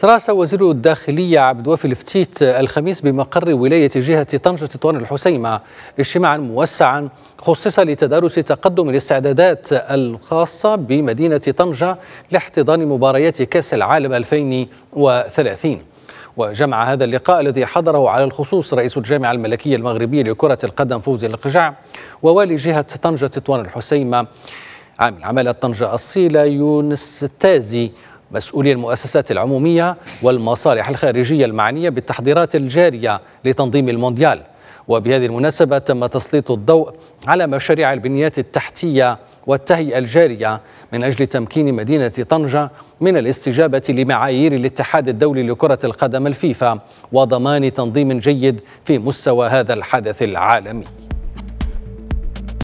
ترأس وزير الداخلية عبد الوفي الفتيت الخميس بمقر ولاية جهة طنجة طوان الحسيمة اجتماعا موسعا خصص لتدارس تقدم الاستعدادات الخاصة بمدينة طنجة لاحتضان مباريات كأس العالم 2030 وجمع هذا اللقاء الذي حضره على الخصوص رئيس الجامعة الملكية المغربية لكرة القدم فوزي القجع ووالي جهة طنجة تطوان الحسيمة عامل عمالة طنجة الصيلة يونس التازي مسؤولي المؤسسات العمومية والمصالح الخارجية المعنية بالتحضيرات الجارية لتنظيم المونديال وبهذه المناسبة تم تسليط الضوء على مشاريع البنيات التحتية والتهيئة الجارية من أجل تمكين مدينة طنجة من الاستجابة لمعايير الاتحاد الدولي لكرة القدم الفيفا وضمان تنظيم جيد في مستوى هذا الحدث العالمي